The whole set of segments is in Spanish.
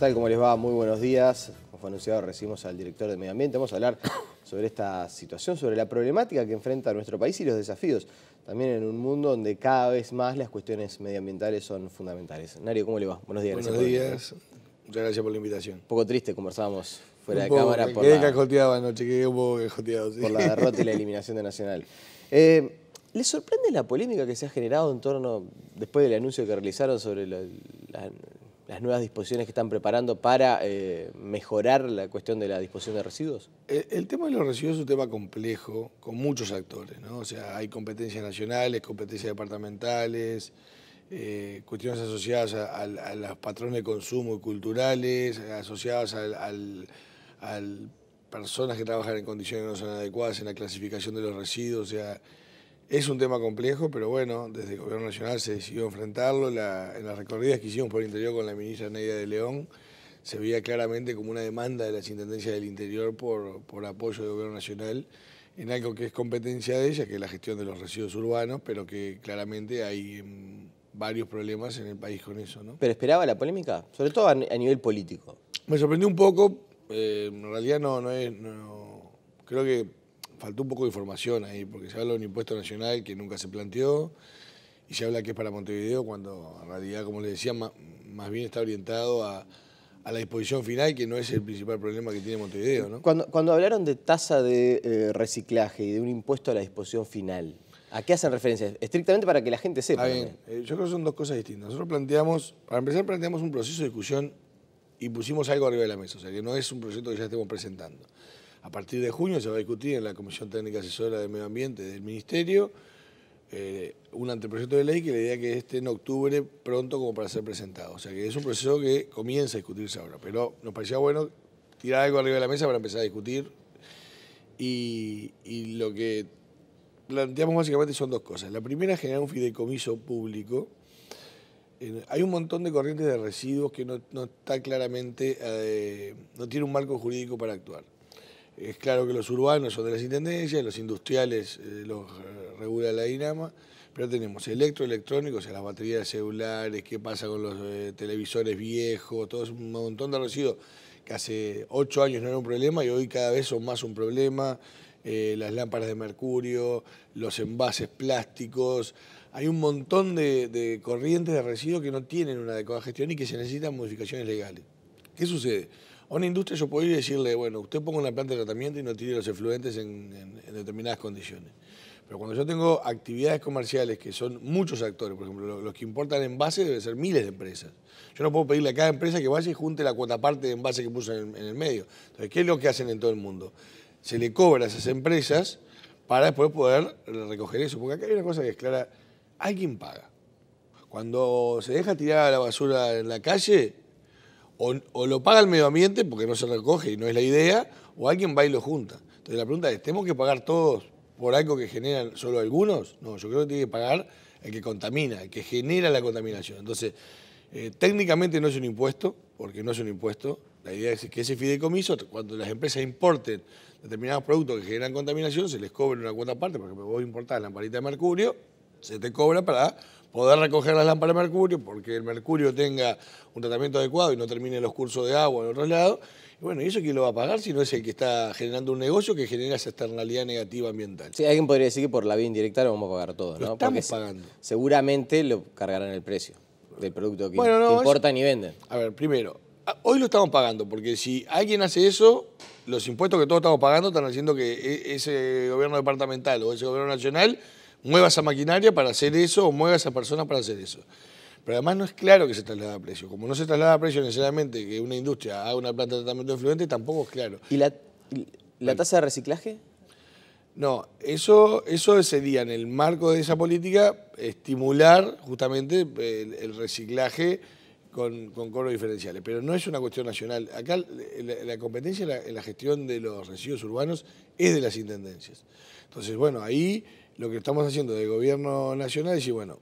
tal? ¿Cómo les va? Muy buenos días. Como fue anunciado, recibimos al director de Medio Ambiente. Vamos a hablar sobre esta situación, sobre la problemática que enfrenta nuestro país y los desafíos. También en un mundo donde cada vez más las cuestiones medioambientales son fundamentales. Nario, ¿cómo le va? Buenos días. Buenos días. Muchas gracias por la invitación. Un poco triste, conversábamos fuera de cámara. Por quedé cajoteado anoche, quedé un poco cajoteado. Por la derrota y la eliminación de Nacional. Eh, ¿Les sorprende la polémica que se ha generado en torno, después del anuncio que realizaron sobre la las nuevas disposiciones que están preparando para eh, mejorar la cuestión de la disposición de residuos? El, tema de los residuos es un tema complejo, con muchos actores, ¿no? O sea, hay competencias nacionales, competencias departamentales, eh, cuestiones asociadas a, los patrones de consumo y culturales, asociadas al, personas que trabajan en condiciones no son adecuadas en la clasificación de los residuos, o sea, es un tema complejo, pero bueno, desde el Gobierno Nacional se decidió enfrentarlo. en las recorridas que hicimos por el interior con la ministra Neida de León, se veía claramente como una demanda de las intendencias del interior por, por apoyo del Gobierno Nacional en algo que es competencia de ella, que es la gestión de los residuos urbanos, pero que claramente hay em, varios problemas en el país con eso. ¿no? ¿Pero esperaba la polémica? Sobre todo a, nivel político. Me sorprendió un poco, eh, en realidad no, no es... creo que faltó un poco de información ahí, porque se habla de un impuesto nacional que nunca se planteó y se habla que es para Montevideo, cuando en realidad, como les decía, más, bien está orientado a, la disposición final, que no es el principal problema que tiene Montevideo. Cuando, cuando hablaron de tasa de eh, reciclaje y de un impuesto a la disposición final, ¿a qué hacen referencia? Estrictamente para que la gente sepa. Eh, yo creo que son dos cosas distintas. Nosotros planteamos, para empezar, planteamos un proceso de discusión y pusimos algo arriba de la mesa, o sea que no es un proyecto que ya estemos presentando. A partir de junio se va a discutir en la Comisión Técnica Asesora de Medio Ambiente del Ministerio eh, un anteproyecto de ley que le idea que esté en octubre pronto como para ser presentado. O sea que es un proceso que comienza a discutirse ahora, pero nos parecía bueno tirar algo arriba de la mesa para empezar a discutir y, lo que planteamos básicamente son dos cosas. La primera es generar un fideicomiso público. hay un montón de corrientes de residuos que no, está claramente, eh, no tiene un marco jurídico para actuar. Es claro que los urbanos son de las intendencias, los industriales eh, los eh, regula la Dinama, pero tenemos electroelectrónicos, o sea, las baterías celulares, qué pasa con los eh, televisores viejos, todo es un montón de residuos que hace ocho años no era un problema y hoy cada vez son más un problema. las lámparas de mercurio, los envases plásticos. Hay un montón de, de corrientes de residuos que no tienen una adecuada gestión y que se necesitan modificaciones legales. ¿Qué sucede? A una industria yo puedo ir y decirle, bueno, usted ponga una planta de tratamiento y no tire los efluentes en, determinadas condiciones. Pero cuando yo tengo actividades comerciales que son muchos actores, por ejemplo, los que importan envases deben ser miles de empresas. Yo no puedo pedirle a cada empresa que vaya y junte la cuota parte de envase que puso en, el medio. Entonces, ¿qué es lo que hacen en todo el mundo? Se le cobra a esas empresas para después poder recoger eso. Porque acá hay una cosa que es clara, alguien paga. Cuando se deja tirar la basura en la calle, o, lo paga el medio ambiente porque no se recoge y no es la idea, o alguien va y lo junta. Entonces la pregunta es, ¿tenemos que pagar todos por algo que generan solo algunos? No, yo creo que tiene que pagar el que contamina, el que genera la contaminación. Entonces, eh, técnicamente no es un impuesto, porque no es un impuesto. La idea es que ese fideicomiso, cuando las empresas importen determinados productos que generan contaminación, se les cobre una cuota parte porque vos importás lamparita de mercurio, se te cobra para poder recoger las lámparas de mercurio, porque el mercurio tenga un tratamiento adecuado y no termine los cursos de agua en otro lado. Y bueno, ¿y eso quién lo va a pagar si no es el que está generando un negocio que genera esa externalidad negativa ambiental? Sí, alguien podría decir que por la vía indirecta lo vamos a pagar todo ¿no? Estamos pagando. Seguramente lo cargarán el precio del producto que, bueno, importan y venden. A ver, primero, ah, hoy lo estamos pagando, porque si alguien hace eso, los impuestos que todos estamos pagando están haciendo que e-, ese gobierno departamental o ese gobierno nacional mueva esa maquinaria para hacer eso o mueva a esa persona para hacer eso. Pero además no es claro que se traslada a precio. Como no se traslada a precio necesariamente que una industria haga una planta de tratamiento de fluentes, tampoco es claro. ¿Y la, tasa de reciclaje? No, eso, eso sería en el marco de esa política estimular justamente el, reciclaje con, con cobros diferenciales. Pero no es una cuestión nacional. Acá la, competencia en la, la, gestión de los residuos urbanos es de las intendencias. Entonces, bueno, ahí lo que estamos haciendo de gobierno nacional es decir, bueno,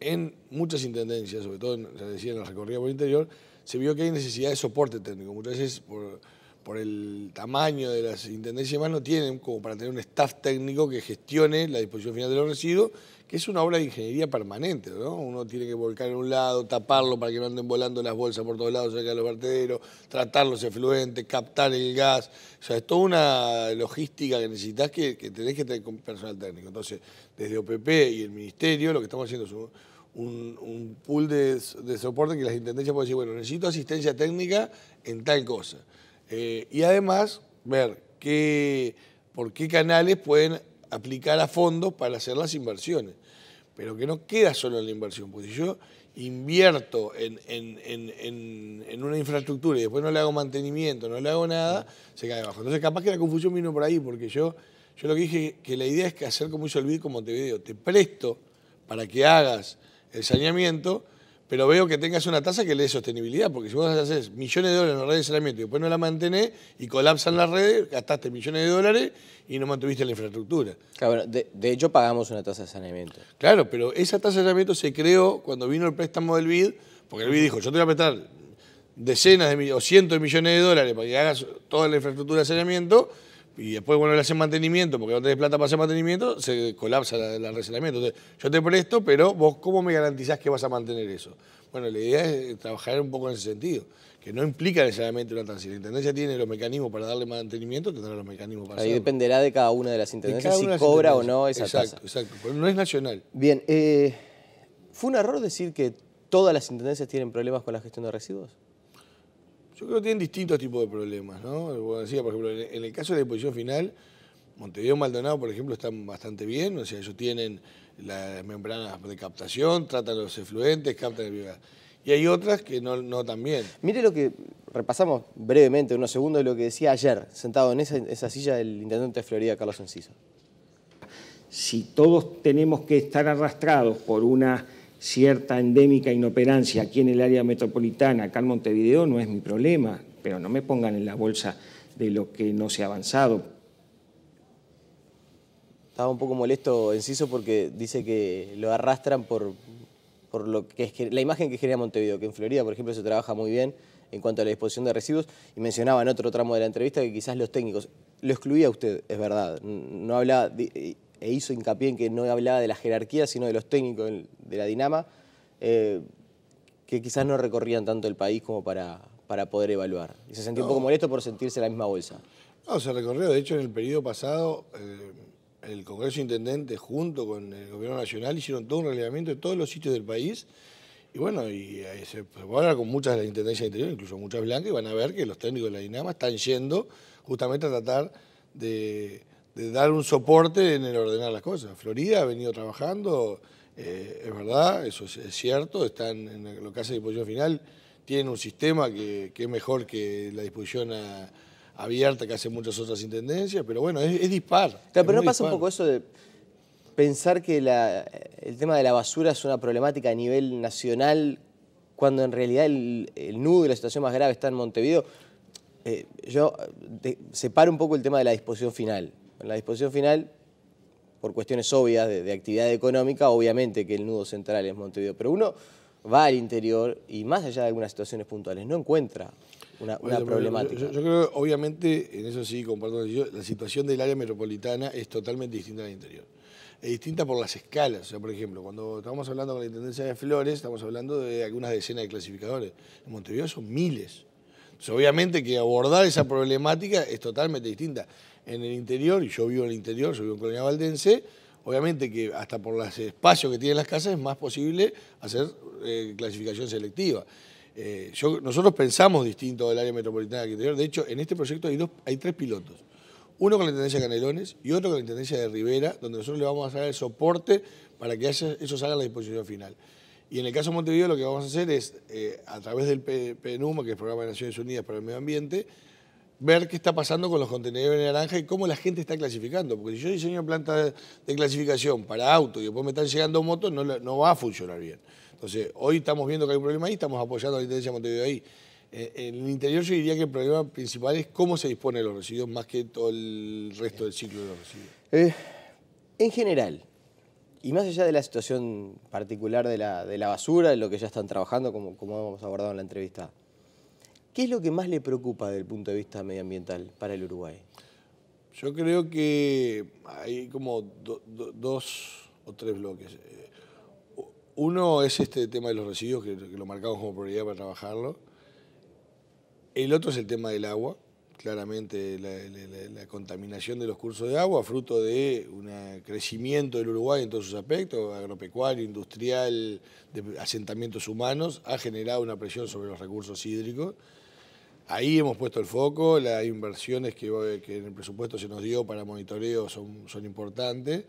en muchas intendencias, sobre todo, en, decía, en la recorrida por el interior, se vio que hay necesidad de soporte técnico. Muchas veces por por el tamaño de las intendencias y no tienen como para tener un staff técnico que gestione la disposición final de los residuos, que es una obra de ingeniería permanente, ¿no? Uno tiene que volcar en un lado, taparlo para que no anden volando las bolsas por todos lados cerca los vertederos, tratar los efluentes, captar el gas. O sea, es toda una logística que necesitas que, que, tenés que tener con personal técnico. Entonces, desde OPP y el Ministerio, lo que estamos haciendo es un, pool de, de soporte que las intendencias pueden decir, bueno, necesito asistencia técnica en tal cosa eh, y además, ver por qué canales pueden aplicar a fondos para hacer las inversiones. Pero que no queda solo en la inversión, porque si yo invierto en, una infraestructura y después no le hago mantenimiento, no le hago nada, se cae abajo. Entonces capaz que la confusión vino por ahí, porque yo, lo que dije, que la idea es que hacer como hizo el como te Montevideo, te presto para que hagas el saneamiento, pero veo que tengas una tasa que le dé sostenibilidad, porque si vos haces millones de dólares en las redes de saneamiento y después no la mantenés y colapsan las redes, gastaste millones de dólares y no mantuviste la infraestructura. Claro, de, hecho pagamos una tasa de saneamiento. Claro, pero esa tasa de saneamiento se creó cuando vino el préstamo del BID, porque el BID dijo, yo te voy a prestar decenas de, o cientos de millones de dólares para que hagas toda la infraestructura de saneamiento y después, bueno, le hacen mantenimiento, porque no tenés plata para hacer mantenimiento, se colapsa el arreglamiento. yo te presto, pero vos, ¿cómo me garantizás que vas a mantener eso? Bueno, la idea es trabajar un poco en ese sentido, que no implica necesariamente una transición. La intendencia tiene los mecanismos para darle mantenimiento, tendrá los mecanismos para Ahí dependerá de cada una de las intendencias si cobra o no esa exacto, tasa. Exacto, exacto. No es nacional. Bien, eh, ¿fue un error decir que todas las intendencias tienen problemas con la gestión de residuos? Yo creo que tienen distintos tipos de problemas, ¿no? decía, por ejemplo, en el caso de la final, Montevideo Maldonado, por ejemplo, están bastante bien, o sea, ellos tienen las membranas de captación, tratan los efluentes, captan el biogás. Y hay otras que no, tan bien. Mire lo que repasamos brevemente, unos segundos, de lo que decía ayer, sentado en esa, esa silla el intendente de Florida, Carlos Enciso. Si todos tenemos que estar arrastrados por una cierta endémica inoperancia aquí en el área metropolitana, acá en Montevideo, no es mi problema, pero no me pongan en la bolsa de lo que no se ha avanzado. Estaba un poco molesto Enciso porque dice que lo arrastran por, por lo que es la imagen que genera Montevideo, que en Florida, por ejemplo, se trabaja muy bien en cuanto a la disposición de residuos, y mencionaba en otro tramo de la entrevista que quizás los técnicos, lo excluía usted, es verdad, no habla, e hizo hincapié en que no hablaba de la jerarquía, sino de los técnicos de la Dinama, eh, que quizás no recorrían tanto el país como para, para poder evaluar. Y se sentía un poco molesto por sentirse la misma bolsa. No, se recorrió. De hecho, en el periodo pasado, eh, el Congreso Intendente, junto con el Gobierno Nacional, hicieron todo un relevamiento de todos los sitios del país. Y bueno, y se, eh, se va a hablar con muchas de las intendencias de interior, incluso muchas blancas, y van a ver que los técnicos de la Dinama están yendo justamente a tratar de de dar un soporte en el ordenar las cosas. Florida ha venido trabajando, eh, es verdad, eso es, cierto, están en lo que hace disposición final, tienen un sistema que, es mejor que la disposición abierta que hacen muchas otras intendencias, pero bueno, es, dispar. pero no pasa un poco eso de pensar que el tema de la basura es una problemática a nivel nacional cuando en realidad el, nudo y la situación más grave está en Montevideo. Eh, yo eh, separo un poco el tema de la disposición final. En la disposición final, por cuestiones obvias de, actividad económica, obviamente que el nudo central es Montevideo, pero uno va al interior y más allá de algunas situaciones puntuales, no encuentra una, problemática. Yo, creo, obviamente, en eso sí comparto la situación del área metropolitana es totalmente distinta al interior. Es distinta por las escalas. O sea, por ejemplo, cuando estamos hablando con la Intendencia de Flores, estamos hablando de algunas decenas de clasificadores. En Montevideo son miles. obviamente que abordar esa problemática es totalmente distinta en el interior, y yo vivo en el interior, yo vivo en Colonia Valdense, obviamente que hasta por los espacios que tienen las casas es más posible hacer eh, clasificación selectiva. Eh, nosotros pensamos distinto del área metropolitana del interior, de hecho en este proyecto hay, dos, hay tres pilotos, uno con la Intendencia de Canelones y otro con la Intendencia de Rivera, donde nosotros le vamos a dar el soporte para que eso salga a la disposición final. Y en el caso de Montevideo lo que vamos a hacer es, eh, a través del PNUMA, que es el Programa de Naciones Unidas para el Medio Ambiente, ver qué está pasando con los contenedores de naranja y cómo la gente está clasificando. Porque si yo diseño planta de, clasificación para auto y después me están llegando motos, no, no, va a funcionar bien. Entonces, hoy estamos viendo que hay un problema ahí, estamos apoyando la Intendencia de Montevideo ahí. Eh, en el interior yo diría que el problema principal es cómo se dispone los residuos más que todo el resto del ciclo de los residuos. Eh, en general, y más allá de la situación particular de la, de la basura, de lo que ya están trabajando, como, como hemos abordado en la entrevista, ¿Qué es lo que más le preocupa desde el punto de vista medioambiental para el Uruguay? Yo creo que hay como dos o tres bloques. Eh, uno es este tema de los residuos, que, lo marcamos como prioridad para trabajarlo. El otro es el tema del agua, claramente la, la contaminación de los cursos de agua, fruto de un crecimiento del Uruguay en todos sus aspectos, agropecuario, industrial, de asentamientos humanos, ha generado una presión sobre los recursos hídricos Ahí hemos puesto el foco, las inversiones que, en el presupuesto se nos dio para monitoreo son, son importantes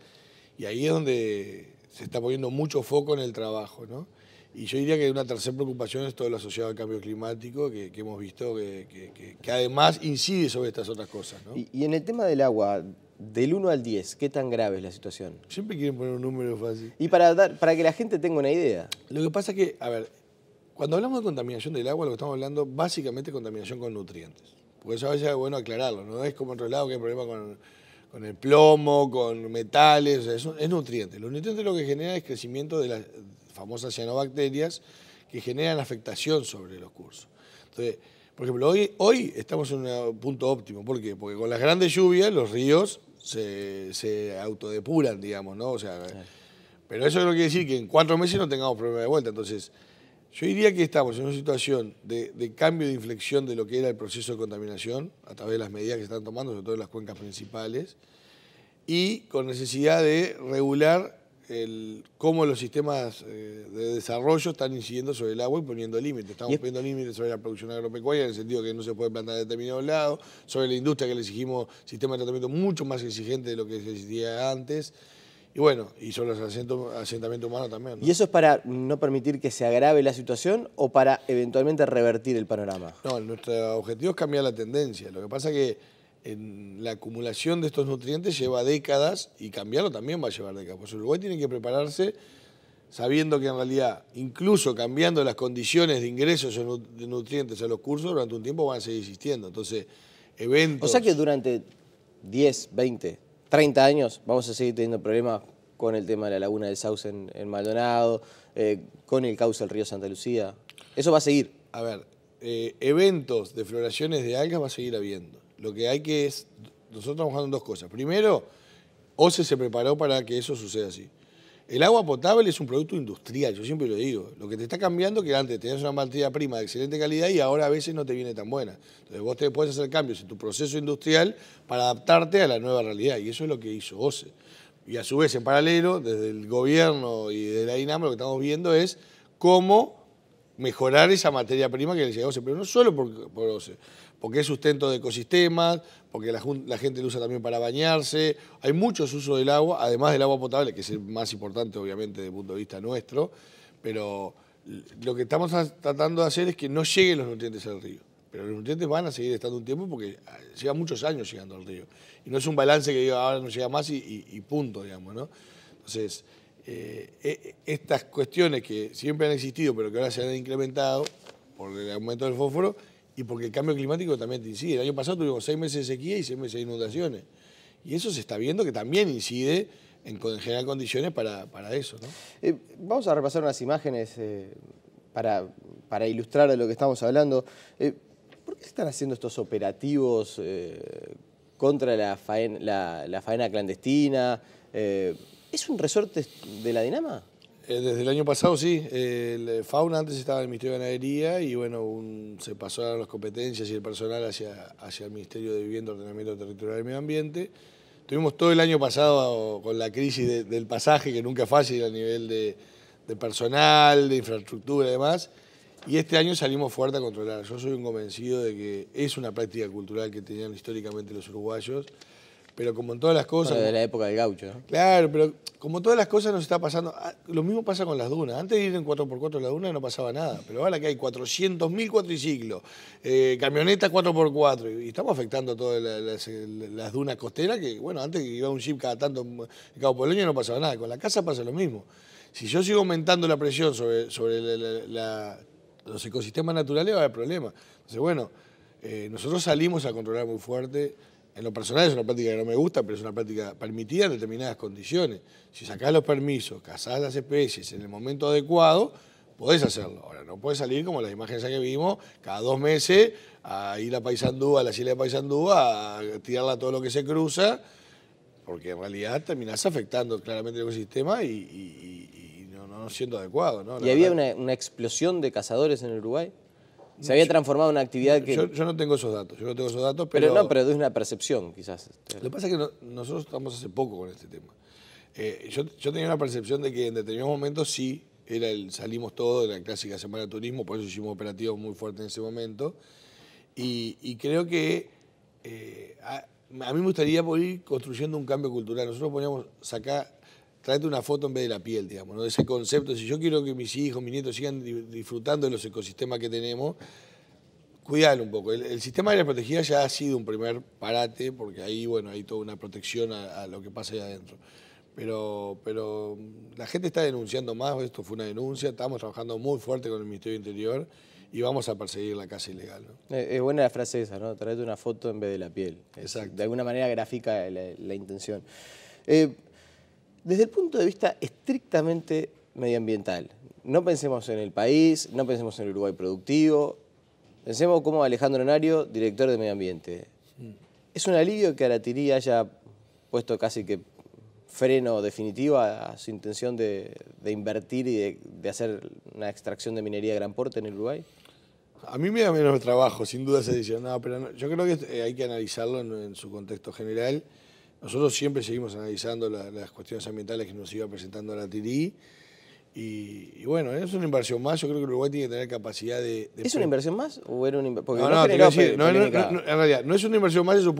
y ahí es donde se está poniendo mucho foco en el trabajo. ¿no? Y yo diría que una tercera preocupación es todo lo asociado al cambio climático, que, hemos visto que, que, además incide sobre estas otras cosas. Y, en el tema del agua, del 1 al 10, ¿qué tan grave es la situación? Siempre quieren poner un número fácil. Y para, dar, para que la gente tenga una idea. Lo que pasa es que, a ver, cuando hablamos de contaminación del agua, lo que estamos hablando básicamente es contaminación con nutrientes. Porque eso a veces es bueno aclararlo, no es como en otro lado que hay problema con, el plomo, con metales, es, nutrientes. Los nutrientes lo que genera es crecimiento de las famosas cianobacterias que generan afectación sobre los cursos. Entonces, por ejemplo, hoy, hoy estamos en un punto óptimo. ¿Por qué? Porque con las grandes lluvias los ríos se, se autodepuran, digamos, ¿no? O sea, pero eso no quiere decir que en cuatro meses no tengamos problema de vuelta. Entonces, yo diría que estamos en una situación de, cambio de inflexión de lo que era el proceso de contaminación a través de las medidas que se están tomando, sobre todo en las cuencas principales, y con necesidad de regular el, cómo los sistemas eh, de desarrollo están incidiendo sobre el agua y poniendo límites. Estamos poniendo límites sobre la producción agropecuaria en el sentido que no se puede plantar en determinado lado, sobre la industria que le exigimos sistemas de tratamiento mucho más exigentes de lo que se existía antes. Y bueno, y sobre los asentamientos humanos también. ¿Y eso es para no permitir que se agrave la situación o para eventualmente revertir el panorama? No, nuestro objetivo es cambiar la tendencia. Lo que pasa es que la acumulación de estos nutrientes lleva décadas y cambiarlo también va a llevar décadas. Por eso Uruguay tiene que prepararse sabiendo que en realidad, incluso cambiando las condiciones de ingresos de nutrientes a los cursos, durante un tiempo van a seguir existiendo. Entonces, eventos... O sea que durante 10, 20, 30 años vamos a seguir teniendo problemas con el tema de la laguna del Sauce en, Maldonado, eh, con el cauce del río Santa Lucía. Eso va a seguir. A ver, eh, eventos de floraciones de algas va a seguir habiendo. Lo que hay que es, nosotros estamos trabajando en dos cosas. Primero, OCE se preparó para que eso suceda así. El agua potable es un producto industrial, yo siempre lo digo. Lo que te está cambiando es que antes tenías una materia prima de excelente calidad y ahora a veces no te viene tan buena. Entonces vos te puedes hacer cambios en tu proceso industrial para adaptarte a la nueva realidad y eso es lo que hizo OCE. Y a su vez, en paralelo, desde el gobierno y de la INAM lo que estamos viendo es cómo mejorar esa materia prima que le oce, pero no solo porque, eh, porque es sustento de ecosistemas, porque la, gente lo usa también para bañarse, hay muchos usos del agua, además del agua potable, que es el más importante obviamente desde el punto de vista nuestro, pero lo que estamos tratando de hacer es que no lleguen los nutrientes al río, pero los nutrientes van a seguir estando un tiempo porque ah, lleva muchos años llegando al río, y no es un balance que diga ahora no llega más y, y punto, digamos, ¿no? Entonces, eh, eh, estas cuestiones que siempre han existido, pero que ahora se han incrementado por el aumento del fósforo y porque el cambio climático también te incide. El año pasado tuvimos seis meses de sequía y seis meses de inundaciones. Y eso se está viendo que también incide en generar condiciones para, eso. Eh, vamos a repasar unas imágenes para, para, ilustrar de lo que estamos hablando. ¿Por qué se están haciendo estos operativos contra la la, la faena clandestina? ¿Es un resorte de la Dinama? Eh, desde el año pasado sí. el eh, Fauna antes estaba en el Ministerio de Ganadería y bueno, se pasaron las competencias y el personal hacia, hacia el Ministerio de Vivienda, Ordenamiento Territorial y Medio Ambiente. Tuvimos todo el año pasado con la crisis del pasaje, que nunca es fácil a nivel de, de personal, de infraestructura y demás. Y este año salimos fuerte a controlar. Yo soy un convencido de que es una práctica cultural que tenían históricamente los uruguayos pero como en todas las cosas... de la época del gaucho, ¿no? Claro, pero como todas las cosas nos está pasando, ah, lo mismo pasa con las dunas. Antes de ir en 4x4 a la dunas no pasaba nada, pero ahora que hay 400.000 cuatriciclos, eh, camionetas 4x4, y estamos afectando todas las, dunas costeras, que bueno, antes iba un jeep cada tanto en Cabo Polonia no pasaba nada, con la casa pasa lo mismo. Si yo sigo aumentando la presión sobre, sobre los ecosistemas naturales va a haber problemas. Entonces, bueno, eh, nosotros salimos a controlar muy fuerte en lo personal es una práctica que no me gusta, pero es una práctica permitida en determinadas condiciones. Si sacás los permisos, cazás las especies en el momento adecuado, podés hacerlo. Ahora, no puedes salir como las imágenes que vimos, cada dos meses a ir a Paisandú, a la isla de Paysandú, a tirarla todo lo que se cruza, porque en realidad terminás afectando claramente el ecosistema y, no, siendo adecuado. ¿Y había una, una explosión de cazadores en Uruguay? Se había transformado en una actividad que... Yo, no tengo esos datos, yo tengo esos datos, pero... Pero no, pero es una percepción, quizás. Este. Lo que pasa es que nosotros estamos hace poco con este tema. Eh, yo, tenía una percepción de que en determinados momentos sí, era el salimos todos de la clásica Semana de Turismo, por eso hicimos operativos muy fuertes en ese momento. Y, creo que eh, a, mí me gustaría poder ir construyendo un cambio cultural. Nosotros poníamos, sacar Tráete una foto en vez de la piel, digamos, ¿no? ese concepto. Si yo quiero que mis hijos, mis nietos sigan disfrutando de los ecosistemas que tenemos, cuidar un poco. El, sistema de la protegida ya ha sido un primer parate, porque ahí, bueno, hay toda una protección a, lo que pasa ahí adentro. Pero, pero mm, la gente está denunciando más, esto fue una denuncia, estamos trabajando muy fuerte con el Ministerio del Interior y vamos a perseguir la casa ilegal. Eh, es, buena la frase esa, ¿no? Traete una foto en vez de la piel. Exacto. De alguna manera grafica la, intención. Eh, desde el punto de vista estrictamente medioambiental, no pensemos en el país, no pensemos en el Uruguay productivo, pensemos como Alejandro Nario, director de Medio Ambiente. Es un alivio que Aratirí haya puesto casi que freno definitivo a, su intención de, invertir y de, hacer una extracción de minería de gran porte en el Uruguay? A mí me da menos trabajo, sin duda se dice, no, pero yo creo que eh, hay que analizarlo en su contexto general. Nosotros siempre seguimos analizando las cuestiones ambientales que nos iba presentando la TIRI. Y, bueno, es una inversión más. Yo creo que Uruguay tiene que tener capacidad de. ¿Es una inversión más? No, no, en realidad, no es una inversión más en su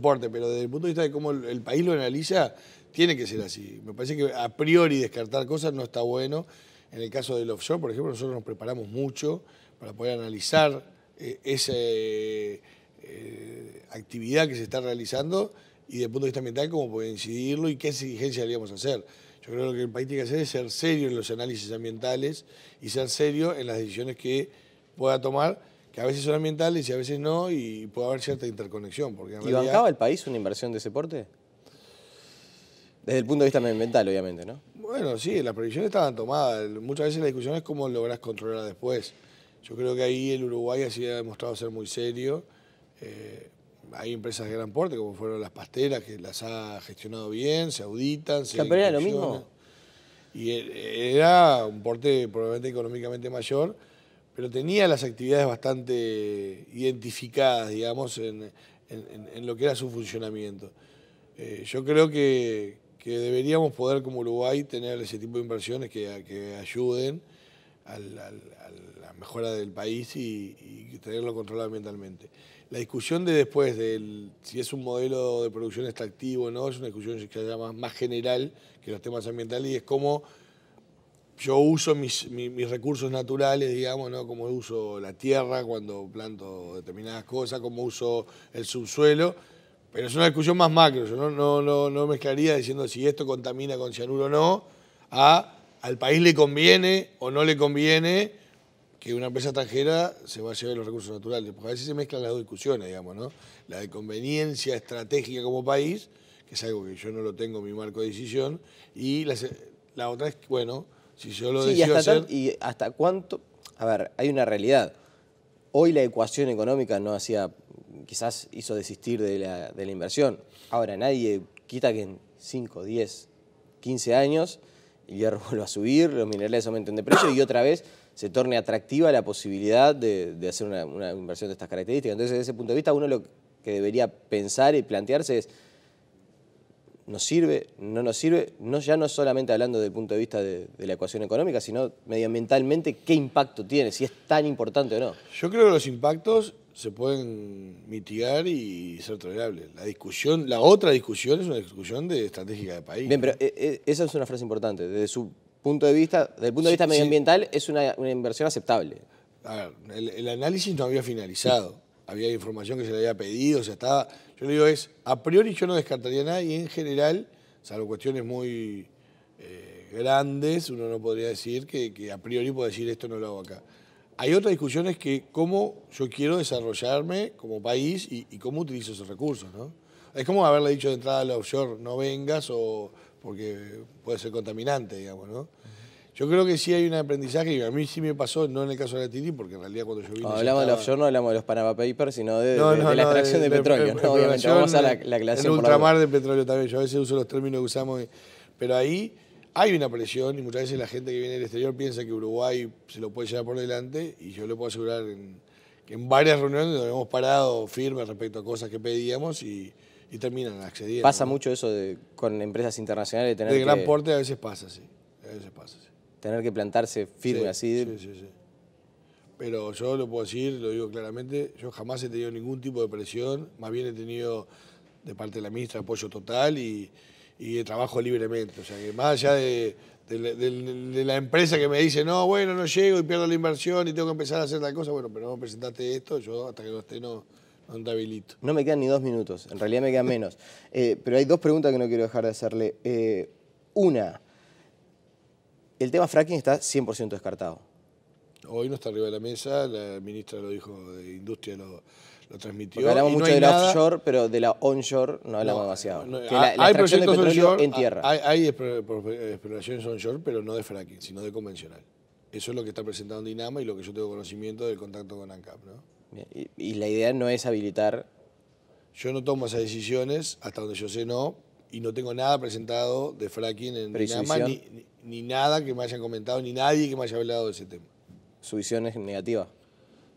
porte, pero desde el punto de vista de cómo el, país lo analiza, tiene que ser así. Me parece que a priori descartar cosas no está bueno. En el caso del offshore, por ejemplo, nosotros nos preparamos mucho para poder analizar eh, esa eh, actividad que se está realizando y desde el punto de vista ambiental cómo puede incidirlo y qué exigencia deberíamos hacer. Yo creo que lo que el país tiene que hacer es ser serio en los análisis ambientales y ser serio en las decisiones que pueda tomar, que a veces son ambientales y a veces no, y puede haber cierta interconexión. Porque ¿Y bancaba el país una inversión de ese porte? Desde el punto de vista ambiental, obviamente, ¿no? Bueno, sí, las previsiones estaban tomadas. Muchas veces la discusión es cómo lográs controlar después. Yo creo que ahí el Uruguay así ha demostrado ser muy serio. Eh, hay empresas de gran porte, como fueron las pasteras, que las ha gestionado bien, se auditan, se... lo mismo? Y e, era un porte probablemente económicamente mayor, pero tenía las actividades bastante identificadas, digamos, en, en, lo que era su funcionamiento. Eh, yo creo que, deberíamos poder como Uruguay tener ese tipo de inversiones que, que ayuden a la mejora del país y, tenerlo controlado ambientalmente. La discusión de después de si es un modelo de producción extractivo o no, es una discusión que se más, más general que los temas ambientales y es cómo yo uso mis, mis, recursos naturales, digamos, ¿no? Como uso la tierra cuando planto determinadas cosas, como uso el subsuelo. Pero es una discusión más macro, yo no, no, no, no mezclaría diciendo si esto contamina con cianuro o no, a al país le conviene o no le conviene que una empresa extranjera se vaya a llevar los recursos naturales. Porque a veces se mezclan las dos discusiones, digamos, ¿no? La de conveniencia estratégica como país, que es algo que yo no lo tengo en mi marco de decisión, y la, otra es, bueno, si yo lo sí, y hasta, ¿Y hasta cuánto? A ver, hay una realidad. Hoy la ecuación económica no hacía, quizás hizo desistir de la, de la inversión. Ahora, nadie quita que en 5, 10, 15 años el hierro vuelve a subir, los minerales aumenten de precio y otra vez se torne atractiva la posibilidad de, hacer una, inversión de estas características. Entonces, desde ese punto de vista, uno lo que debería pensar y plantearse es, ¿nos sirve? ¿No nos sirve? No, ya no solamente hablando desde el punto de vista de, de la ecuación económica, sino medioambientalmente, ¿qué impacto tiene? Si es tan importante o no. Yo creo que los impactos se pueden mitigar y ser tolerables. La discusión, la otra discusión es una discusión de estratégica de país. Bien, pero eh, eh, esa es una frase importante. Desde su punto de vista, desde el punto de vista medioambiental, es una, inversión aceptable. A ver, el, análisis no había finalizado. había información que se le había pedido, o estaba... Yo le digo, es, a priori yo no descartaría nada y en general, salvo cuestiones muy eh, grandes, uno no podría decir que, que a priori puedo decir esto no lo hago acá. Hay otra discusión es que cómo yo quiero desarrollarme como país y, cómo utilizo esos recursos, ¿no? Es como haberle dicho de entrada al offshore, no vengas o porque puede ser contaminante, digamos, ¿no? Yo creo que sí hay un aprendizaje y a mí sí me pasó, no en el caso de la Titi, porque en realidad cuando yo vine... hablamos del offshore, no hablamos de los Panama Papers, sino de, la extracción de, petróleo, Obviamente, vamos a la, la clase. En ultramar de petróleo también, yo a veces uso los términos que usamos, pero ahí hay una presión y muchas veces la gente que viene del exterior piensa que Uruguay se lo puede llevar por delante y yo le puedo asegurar en, que en varias reuniones nos hemos parado firme respecto a cosas que pedíamos y, terminan accediendo. ¿Pasa mucho eso con empresas internacionales? De, gran porte a veces pasa, sí. A veces pasa, sí. Tener que plantarse firme así. Sí, sí, sí. Pero yo lo puedo decir, lo digo claramente, yo jamás he tenido ningún tipo de presión, más bien he tenido de parte de la ministra apoyo total y, y de trabajo libremente. O sea, que más allá de, la empresa que me dice, no, bueno, no llego y pierdo la inversión y tengo que empezar a hacer la cosa, bueno, pero no presentaste esto, yo hasta que no esté no, no No me quedan ni dos minutos, en realidad me quedan menos. Eh, pero hay dos preguntas que no quiero dejar de hacerle. Eh, una, el tema fracking está 100% descartado. Hoy no está arriba de la mesa, la ministra lo dijo de Industria lo lo transmitió. hablamos mucho de la offshore, pero de la onshore no hablamos demasiado. hay proyectos de petróleo en tierra. Hay, exploraciones onshore, pero no de fracking, sino de convencional. Eso es lo que está presentando Dinama y lo que yo tengo conocimiento del contacto con ANCAP. Y, y la idea no es habilitar yo no tomo esas decisiones, hasta donde yo sé no, y no tengo nada presentado de fracking en Dinama, ni, nada que me hayan comentado, ni nadie que me haya hablado de ese tema. ¿Su visión es negativa?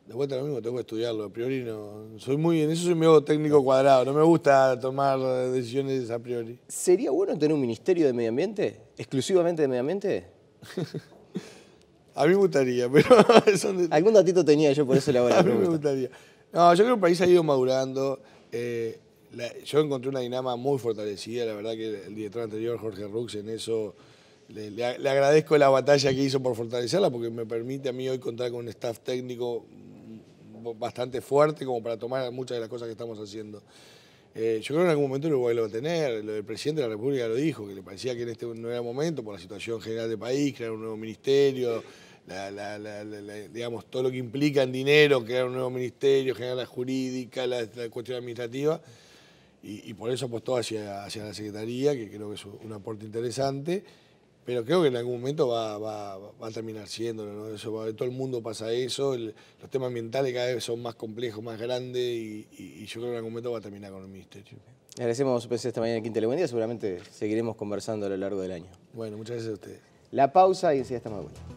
de vuelta lo mismo, tengo que estudiarlo, a priori no. Soy muy, en eso soy medio técnico cuadrado, no me gusta tomar decisiones a priori. ¿Sería bueno tener un ministerio de medio ambiente? ¿Exclusivamente de medio ambiente? a mí me gustaría, pero... Algún datito tenía yo, por eso la A mí me gustaría. No, yo creo que el país ha ido madurando. Eh, yo encontré una dinámica muy fortalecida, la verdad que el director anterior, Jorge Rux, en eso... le agradezco la batalla que hizo por fortalecerla porque me permite a mí hoy contar con un staff técnico bastante fuerte como para tomar muchas de las cosas que estamos haciendo. Eh, yo creo que en algún momento lo va a tener, el presidente de la República lo dijo, que le parecía que en este no era momento por la situación general del país, crear un nuevo ministerio, digamos, todo lo que implica en dinero, crear un nuevo ministerio, generar la jurídica, la, cuestión administrativa, y, y, por eso apostó hacia, hacia la Secretaría, que creo que es un aporte interesante pero creo que en algún momento va, a terminar siendo. Eso, todo el mundo pasa eso, los temas ambientales cada vez son más complejos, más grandes y, yo creo que en algún momento va a terminar con el ministerio. Agradecemos su presencia esta mañana aquí Buen Día, seguramente seguiremos conversando a lo largo del año. Bueno, muchas gracias a ustedes. La pausa y enseguida estamos de vuelta.